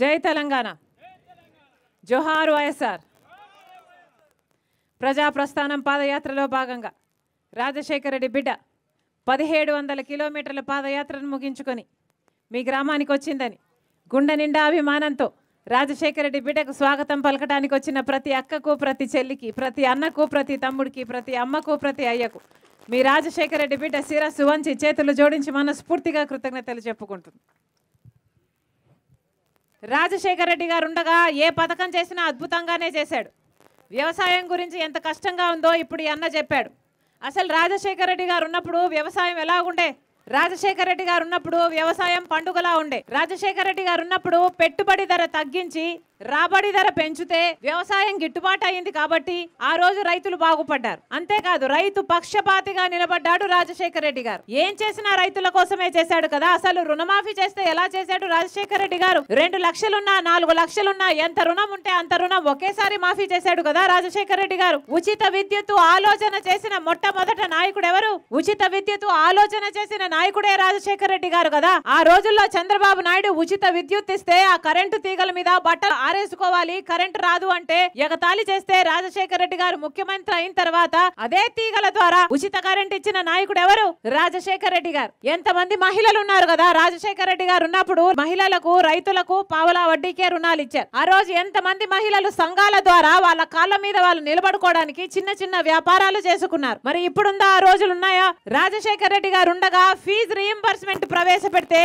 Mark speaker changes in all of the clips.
Speaker 1: జై తెలంగాణ జోహార్ వైఎస్ఆర్ ప్రజాప్రస్థానం పాదయాత్రలో భాగంగా రాజశేఖర రెడ్డి బిడ్డ పదిహేడు వందల కిలోమీటర్ల పాదయాత్రను ముగించుకొని మీ గ్రామానికి వచ్చిందని గుండె నిండా అభిమానంతో రాజశేఖర రెడ్డి బిడ్డకు స్వాగతం పలకడానికి వచ్చిన ప్రతి అక్కకు ప్రతి చెల్లికి ప్రతి అన్నకు ప్రతి తమ్ముడికి ప్రతి అమ్మకు ప్రతి అయ్యకు మీ రాజశేఖర రెడ్డి బిడ్డ శిరస్సు వంచి చేతులు జోడించి మనస్ఫూర్తిగా కృతజ్ఞతలు చెప్పుకుంటుంది రాజశేఖర రెడ్డి గారు ఉండగా ఏ పథకం చేసినా అద్భుతంగానే చేశాడు వ్యవసాయం గురించి ఎంత కష్టంగా ఉందో ఇప్పుడు అన్న చెప్పాడు అసలు రాజశేఖర రెడ్డి గారు ఉన్నప్పుడు వ్యవసాయం ఎలాగుండే రాజశేఖర రెడ్డి గారు ఉన్నప్పుడు వ్యవసాయం పండుగలా ఉండే రాజశేఖర రెడ్డి గారు ఉన్నప్పుడు పెట్టుబడి ధర తగ్గించి రాబడి ధర పెంచితే వ్యవసాయం గిట్టుబాటు అయింది కాబట్టి ఆ రోజు రైతులు బాగుపడ్డారు అంతేకాదు రైతు పక్షపాతిగా నిలబడ్డాడు రాజశేఖర రెడ్డి గారు ఏం చేసినా రైతుల కోసమే చేశాడు కదా అసలు రుణమాఫీ చేస్తే ఎలా చేశాడు రాజశేఖర రెడ్డి గారు రెండు లక్షలున్నా నాలుగు లక్షలున్నా ఎంత రుణం ఉంటే అంత రుణం ఒకేసారి మాఫీ చేశాడు కదా రాజశేఖర రెడ్డి గారు ఉచిత విద్యుత్ ఆలోచన చేసిన మొట్టమొదట నాయకుడు ఎవరు ఉచిత విద్యుత్ ఆలోచన చేసిన నాయకుడే రాజశేఖర రెడ్డి గారు కదా ఆ రోజుల్లో చంద్రబాబు నాయుడు ఉచిత విద్యుత్ ఇస్తే ఆ కరెంటు తీగల మీద బట్టలు ఆరేసుకోవాలి కరెంటు రాదు అంటే ఎగతాళి చేస్తే రాజశేఖర రెడ్డి గారు ముఖ్యమంత్రి అయిన తర్వాత అదే తీగల ద్వారా ఉచిత కరెంట్ ఇచ్చిన నాయకుడు ఎవరు రాజశేఖర రెడ్డి గారు ఎంత మంది మహిళలు ఉన్నారు కదా రాజశేఖర రెడ్డి గారు ఉన్నప్పుడు మహిళలకు రైతులకు పావలా వడ్డీకే రుణాలు ఇచ్చారు ఆ రోజు ఎంత మంది మహిళలు సంఘాల ద్వారా వాళ్ళ కాళ్ళ మీద వాళ్ళు నిలబడుకోవడానికి చిన్న చిన్న వ్యాపారాలు చేసుకున్నారు మరి ఇప్పుడుందా ఆ రోజులు ఉన్నాయా రాజశేఖర రెడ్డి గారు ఉండగా ఫీజు రీఎంబర్స్మెంట్ ప్రవేశపెడితే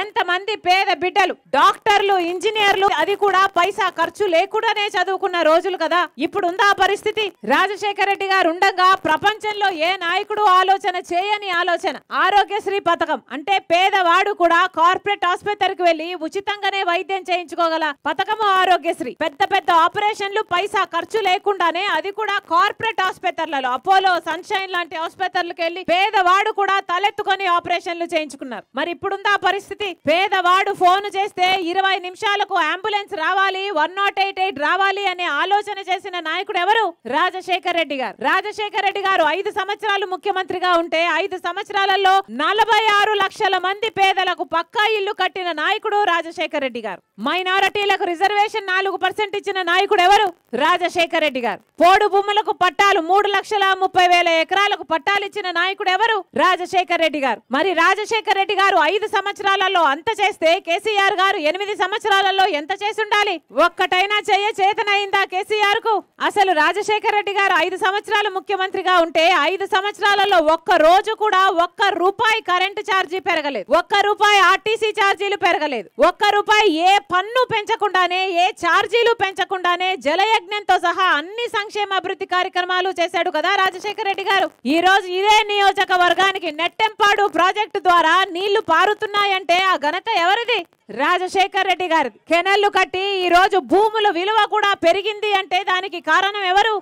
Speaker 1: ఎంతమంది పేద బిడ్డలు డాక్టర్లు ఇంజనీర్లు అది కూడా పైసా ఖర్చు లేకుండానే చదువుకున్న రోజులు కదా ఇప్పుడు ఉందా పరిస్థితి రాజశేఖర రెడ్డి గారు ఉండగా ప్రపంచంలో ఏ నాయకుడు ఆలోచన చేయని ఆలోచన ఆరోగ్యశ్రీ పథకం అంటే పేదవాడు కూడా కార్పొరేట్ ఆసుపత్రికి వెళ్లి ఉచితంగానే వైద్యం చేయించుకోగల పథకము ఆరోగ్యశ్రీ పెద్ద పెద్ద ఆపరేషన్లు పైసా ఖర్చు లేకుండానే అది కూడా కార్పొరేట్ ఆసుపత్రులలో అపోలో సన్షైన్ లాంటి ఆసుపత్రులకు వెళ్లి పేదవాడు కూడా తలెత్తుకొని ఆపరేషన్లు చేయించుకున్నారు మరి ఇప్పుడుందా పరిస్థితి పరిస్థితి పేదవాడు ఫోన్ చేస్తే ఇరవై నిమిషాలకు అంబులెన్స్ రావాలి వన్ నాట్ ఎయిట్ ఎయిట్ రావాలి అనే ఆలోచన చేసిన నాయకుడు ఎవరు రాజశేఖర్ రెడ్డి గారు రాజశేఖర్ రెడ్డి గారు ఐదు సంవత్సరాలు ముఖ్యమంత్రిగా ఉంటే ఐదు సంవత్సరాలలో నలభై ఆరు లక్షల మంది పేదలకు పక్కా ఇల్లు కట్టిన నాయకుడు రాజశేఖర్ రెడ్డి గారు మైనారిటీలకు రిజర్వేషన్ నాలుగు పర్సెంట్ ఇచ్చిన నాయకుడు ఎవరు రాజశేఖర రెడ్డి గారు పోడు భూములకు పట్టాలు మూడు లక్షల ముప్పై వేల ఎకరాలకు పట్టాలు ఇచ్చిన నాయకుడు ఎవరు రాజశేఖర రెడ్డి గారు మరి రాజశేఖర రెడ్డి గారు ఐదు సంవత్సరాలలో అంత చేస్తే కేసీఆర్ గారు ఎనిమిది సంవత్సరాలలో ఎంత చేసి ఉండాలి ఒక్కటైనా చేయ చేతనైందా కేసీఆర్ కు అసలు రాజశేఖర రెడ్డి గారు ఐదు సంవత్సరాలు ముఖ్యమంత్రిగా ఉంటే ఐదు సంవత్సరాలలో ఒక్క రోజు కూడా ఒక్క రూపాయి కరెంటు ఛార్జీ పెరగలేదు ఒక్క రూపాయి ఆర్టీసీ ఛార్జీలు పెరగలేదు ఒక్క రూపాయి ఏ పన్ను పెంచకుండానే ఏ ఛార్జీలు పెంచకుండానే జలయ యజ్ఞంతో సహా అన్ని సంక్షేమ అభివృద్ధి కార్యక్రమాలు చేశాడు కదా రాజశేఖర రెడ్డి గారు ఈ రోజు ఇదే నియోజకవర్గానికి నెట్టెంపాడు ప్రాజెక్టు ద్వారా నీళ్లు పారుతున్నాయంటే ఆ ఘనత ఎవరిది రాజశేఖర్ రెడ్డి గారి కెనల్లు కట్టి ఈ రోజు భూముల విలువ కూడా పెరిగింది అంటే దానికి కారణం ఎవరు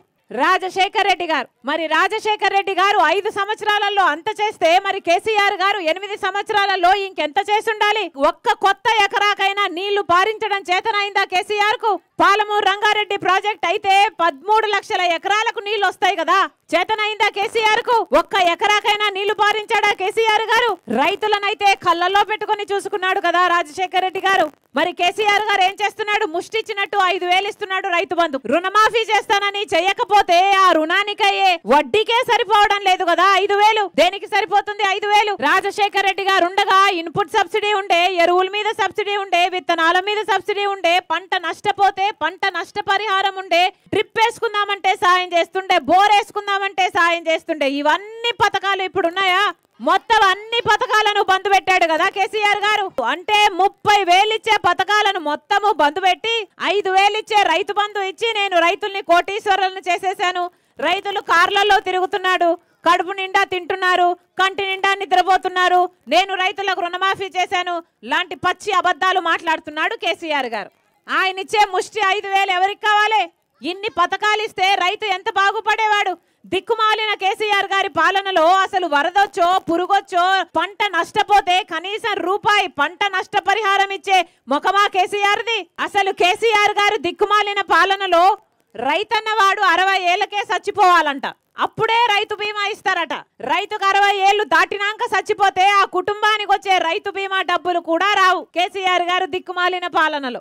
Speaker 1: రాజశేఖర్ రెడ్డి గారు మరి రాజశేఖర్ రెడ్డి గారు ఐదు సంవత్సరాలలో అంత చేస్తే మరి కేసీఆర్ గారు ఎనిమిది సంవత్సరాలలో ఇంకెంత చేసుండాలి ఒక్క కొత్త ఎకరాకైనా నీళ్లు పారించడం చేతనైందా కేసీఆర్ కు పాలమూరు రంగారెడ్డి ప్రాజెక్ట్ అయితే పదమూడు లక్షల ఎకరాలకు నీళ్లు వస్తాయి కదా చేతనైందా కేసీఆర్ కు ఒక్క ఎకరాకైనా నీళ్లు పారించాడా కేసీఆర్ గారు రైతులనైతే కళ్ళల్లో పెట్టుకుని చూసుకున్నాడు కదా రాజశేఖర్ రెడ్డి గారు మరి కేసీఆర్ గారు ఏం చేస్తున్నాడు ముష్టిచ్చినట్టు ఐదు వేలు ఇస్తున్నాడు రైతు బంధు రుణమాఫీ చేస్తానని చేయకపోతే లేకపోతే ఆ రుణానికయ్యే వడ్డీకే సరిపోవడం లేదు కదా ఐదు వేలు దేనికి సరిపోతుంది ఐదు వేలు రాజశేఖర్ రెడ్డి గారు ఉండగా ఇన్పుట్ సబ్సిడీ ఉండే ఎరువుల మీద సబ్సిడీ ఉండే విత్తనాల మీద సబ్సిడీ ఉండే పంట నష్టపోతే పంట నష్టపరిహారం ఉండే ట్రిప్ వేసుకుందామంటే సాయం చేస్తుండే బోర్ వేసుకుందామంటే సాయం చేస్తుండే ఇవన్నీ పథకాలు ఇప్పుడు ఉన్నాయా మొత్తం అన్ని పథకాలను బంద్ పెట్టాడు కదా కేసీఆర్ గారు అంటే ముప్పై వేలిచ్చే పథకాలను మొత్తము బంద్ పెట్టి ఐదు వేలిచ్చే రైతు బంధు ఇచ్చి నేను రైతుల్ని కోటీశ్వరులను చేసేసాను రైతులు కార్లలో తిరుగుతున్నాడు కడుపు నిండా తింటున్నారు కంటి నిండా నిద్రపోతున్నారు నేను రైతులకు రుణమాఫీ చేశాను లాంటి పచ్చి అబద్ధాలు మాట్లాడుతున్నాడు కేసీఆర్ గారు ఆయన ఇచ్చే ముష్టి ఐదు వేలు ఎవరికి కావాలి ఇన్ని పథకాలు ఇస్తే రైతు ఎంత బాగుపడేవాడు దిక్కుమాలిన కేసీఆర్ గారి పాలనలో అసలు వరదొచ్చో పురుగొచ్చో పంట నష్టపోతే కనీసం రూపాయి పంట నష్టపరిహారం ఇచ్చే ముఖమా కేసీఆర్ది అసలు కేసీఆర్ గారు దిక్కుమాలిన పాలనలో రైతన్నవాడు అరవై ఏళ్ళకే చచ్చిపోవాలంట అప్పుడే రైతు బీమా ఇస్తారట రైతుకు అరవై ఏళ్లు దాటినాక చచ్చిపోతే ఆ కుటుంబానికి వచ్చే రైతు బీమా డబ్బులు కూడా రావు కేసీఆర్ గారు దిక్కుమాలిన పాలనలో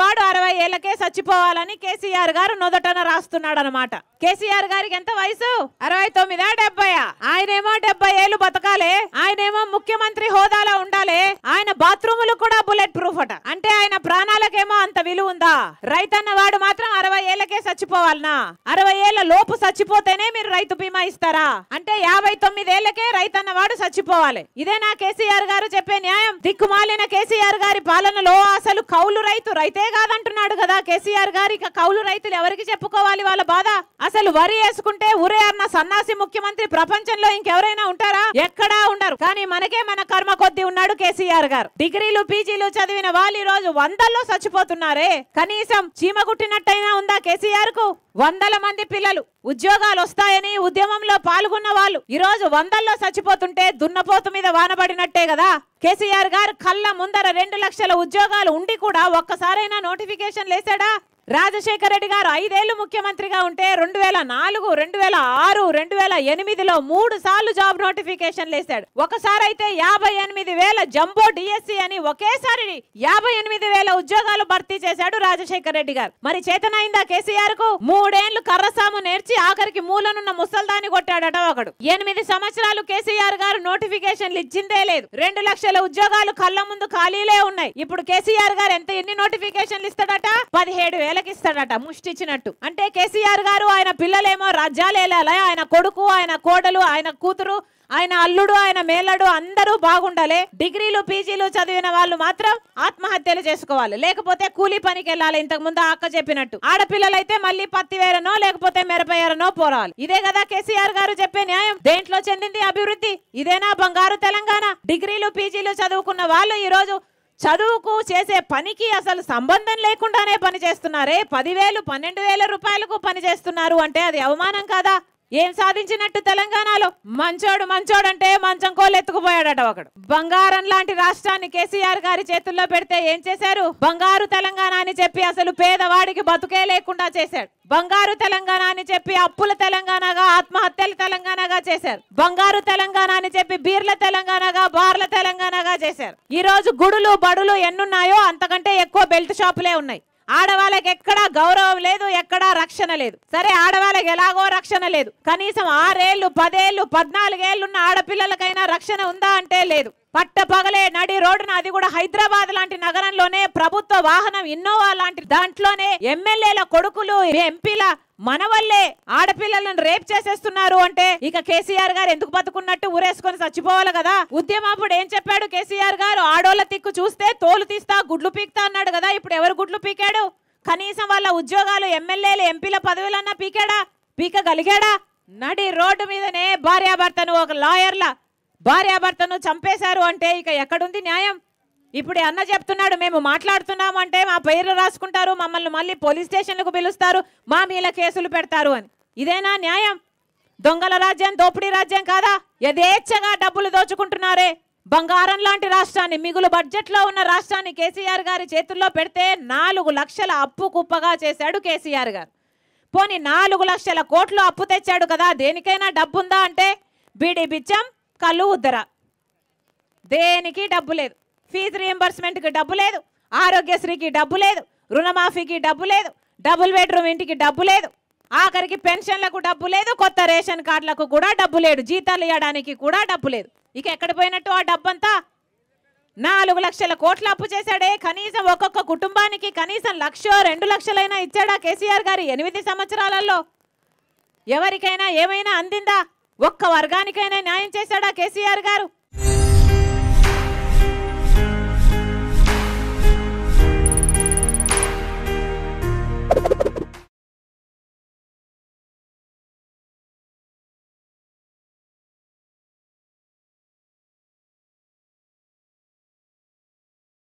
Speaker 1: వాడు అరవై ఏళ్లకే చచ్చిపోవాలని కేసీఆర్ గారు నొదటన రాస్తున్నాడు అనమాట కేసీఆర్ గారికి ఎంత వయసు అరవై తొమ్మిదా డెబ్బయా ఆయనేమో డెబ్బై ఏళ్ళు బతకాలే ఆయనేమో ముఖ్యమంత్రి హోదాలో ఉండాలి ఆయన బాత్రూములు కూడా బుల్లెట్ ప్రూఫ్ అట అంటే ఆయన ప్రాణాలకేమో అంత విలువ ఉందా రైతన్న వాడు మాత్రం అరవై ఏళ్లకే చచ్చిపోవాలనా అరవై ఏళ్ల లోపు చచ్చిపోతేనే మీరు రైతు బీమా ఇస్తారా అంటే యాభై తొమ్మిదేళ్లకే రైతు అన్నవాడు చచ్చిపోవాలి ఇదే నా కేసీఆర్ గారు చెప్పే న్యాయం దిక్కుమాలిన కేసీఆర్ గారి పాలనలో అసలు కౌలు రైతు రైతే కాదంటున్నాడు కదా కేసీఆర్ గారు ఇక కౌలు రైతులు ఎవరికి చెప్పుకోవాలి వాళ్ళ బాధ అసలు వరి వేసుకుంటే ఉరే అన్న సన్నాసి ముఖ్యమంత్రి ప్రపంచంలో ఇంకెవరైనా ఉంటారా ఎక్కడా ఉండరు కానీ మనకే మన కర్మ కొద్ది ఉన్నాడు కేసీఆర్ గారు డిగ్రీలు పీజీలు చదివిన వాళ్ళు ఈ రోజు వందల్లో చచ్చిపోతున్నారే కనీసం చీమ కుట్టినట్టయినా ఉందా కేసీఆర్ కు వందల మంది పిల్లలు ఉద్యోగాలు వస్తాయని లేదని ఉద్యమంలో పాల్గొన్న వాళ్ళు ఈ రోజు వందల్లో చచ్చిపోతుంటే దున్నపోతు మీద వానబడినట్టే కదా కేసీఆర్ గారు కళ్ళ ముందర రెండు లక్షల ఉద్యోగాలు ఉండి కూడా ఒక్కసారైనా నోటిఫికేషన్ లేసాడా రాజశేఖర రెడ్డి గారు ఐదేళ్లు ముఖ్యమంత్రిగా ఉంటే రెండు వేల నాలుగు రెండు వేల ఆరు రెండు వేల ఎనిమిదిలో మూడు సార్లు జాబ్ నోటిఫికేషన్లు లేసాడు ఒకసారి అయితే యాభై ఎనిమిది వేల జంబో డిఎస్సి అని ఒకేసారి యాభై ఎనిమిది వేల ఉద్యోగాలు భర్తీ చేశాడు రాజశేఖర రెడ్డి గారు మరి చేతనైందా కేసీఆర్ కు మూడేళ్లు కర్రసాము నేర్చి ఆఖరికి మూలనున్న ముసల్దాని కొట్టాడట ఒకడు ఎనిమిది సంవత్సరాలు కేసీఆర్ గారు నోటిఫికేషన్లు ఇచ్చిందే లేదు రెండు లక్షల ఉద్యోగాలు కళ్ళ ముందు ఖాళీలే ఉన్నాయి ఇప్పుడు కేసీఆర్ గారు ఎంత ఎన్ని నోటిఫికేషన్లు ఇస్తాడట పదిహేడు వేల ఇస్తాడట ముష్టిచ్చినట్టు అంటే కేసీఆర్ గారు ఆయన పిల్లలేమో రాజ్యాలేలాలి ఆయన కొడుకు ఆయన కోడలు ఆయన కూతురు ఆయన అల్లుడు ఆయన మేలడు అందరూ బాగుండాలి డిగ్రీలు పీజీలు చదివిన వాళ్ళు మాత్రం ఆత్మహత్యలు చేసుకోవాలి లేకపోతే కూలీ పనికి వెళ్ళాలి ఇంతకు ముందు అక్క చెప్పినట్టు ఆడపిల్లలైతే మళ్ళీ పత్తి వేరనో లేకపోతే మెరపయ్యారనో పోరాలి ఇదే కదా కేసీఆర్ గారు చెప్పే న్యాయం దేంట్లో చెందింది అభివృద్ధి ఇదేనా బంగారు తెలంగాణ డిగ్రీలు పీజీలు చదువుకున్న వాళ్ళు ఈ రోజు చదువుకు చేసే పనికి అసలు సంబంధం లేకుండానే పనిచేస్తున్నారే పదివేలు పన్నెండు వేల రూపాయలకు పనిచేస్తున్నారు అంటే అది అవమానం కాదా ఏం సాధించినట్టు తెలంగాణలో మంచోడు మంచోడు అంటే మంచం కోళ్ళు ఎత్తుకుపోయాడట ఒకడు బంగారం లాంటి రాష్ట్రాన్ని కేసీఆర్ గారి చేతుల్లో పెడితే ఏం చేశారు బంగారు తెలంగాణ అని చెప్పి అసలు పేదవాడికి బతుకే లేకుండా చేశాడు బంగారు తెలంగాణ అని చెప్పి అప్పుల తెలంగాణగా ఆత్మహత్యల తెలంగాణగా చేశారు బంగారు తెలంగాణ అని చెప్పి బీర్ల తెలంగాణగా బార్ల తెలంగాణగా చేశారు ఈ రోజు గుడులు బడులు ఎన్నున్నాయో అంతకంటే ఎక్కువ బెల్ట్ షాపులే ఉన్నాయి ఆడవాళ్ళకి ఎక్కడా గౌరవం లేదు ఎక్కడా రక్షణ లేదు సరే ఆడవాళ్ళకి ఎలాగో రక్షణ లేదు కనీసం ఆరేళ్లు పదేళ్లు పద్నాలుగేళ్లున్న ఆడపిల్లలకైనా రక్షణ ఉందా అంటే లేదు పట్ట పగలే నడి రోడ్డున అది కూడా హైదరాబాద్ లాంటి నగరంలోనే ప్రభుత్వ వాహనం ఇన్నోవా లాంటి దాంట్లోనే ఎమ్మెల్యేల కొడుకులు ఎంపీల మన వల్లే ఆడపిల్లలను రేప్ చేసేస్తున్నారు అంటే ఇక కేసీఆర్ గారు ఎందుకు బతుకున్నట్టు ఊరేసుకొని చచ్చిపోవాలి కదా ఉద్యమప్పుడు ఏం చెప్పాడు కేసీఆర్ గారు ఆడోళ్ళ తిక్కు చూస్తే తోలు తీస్తా గుడ్లు పీక్తా అన్నాడు కదా ఇప్పుడు ఎవరు గుడ్లు పీకాడు కనీసం వాళ్ళ ఉద్యోగాలు ఎమ్మెల్యేలు ఎంపీల పదవులన్నా పీకాడా పీకగలిగాడా నడి రోడ్డు మీదనే భార్యాభర్తను ఒక లాయర్ల భార్యాభర్తను చంపేశారు అంటే ఇక ఎక్కడుంది న్యాయం ఇప్పుడు అన్న చెప్తున్నాడు మేము మాట్లాడుతున్నామంటే మా పేర్లు రాసుకుంటారు మమ్మల్ని మళ్ళీ పోలీస్ స్టేషన్లకు పిలుస్తారు మా మీద కేసులు పెడతారు అని ఇదేనా న్యాయం దొంగల రాజ్యం దోపిడీ రాజ్యం కాదా యథేచ్ఛగా డబ్బులు దోచుకుంటున్నారే బంగారం లాంటి రాష్ట్రాన్ని మిగులు బడ్జెట్లో ఉన్న రాష్ట్రాన్ని కేసీఆర్ గారి చేతుల్లో పెడితే నాలుగు లక్షల అప్పు కుప్పగా చేశాడు కేసీఆర్ గారు పోని నాలుగు లక్షల కోట్లు అప్పు తెచ్చాడు కదా దేనికైనా డబ్బుందా అంటే బీడీ బిచ్చం కళ్ళు ఉద్దరా దేనికి డబ్బు లేదు ఫీజు రియంబర్స్మెంట్కి డబ్బు లేదు ఆరోగ్యశ్రీకి డబ్బు లేదు రుణమాఫీకి డబ్బు లేదు డబుల్ బెడ్రూమ్ ఇంటికి డబ్బు లేదు ఆఖరికి పెన్షన్లకు డబ్బు లేదు కొత్త రేషన్ కార్డులకు కూడా డబ్బు లేదు జీతాలు ఇవ్వడానికి కూడా డబ్బు లేదు ఇక ఎక్కడ పోయినట్టు ఆ డబ్బంతా నాలుగు లక్షల కోట్లు అప్పు చేశాడే కనీసం ఒక్కొక్క కుటుంబానికి కనీసం లక్ష రెండు లక్షలైనా ఇచ్చాడా కేసీఆర్ గారి ఎనిమిది సంవత్సరాలలో ఎవరికైనా ఏమైనా అందిందా ఒక్క వర్గానికైనా న్యాయం చేశాడా కేసీఆర్ గారు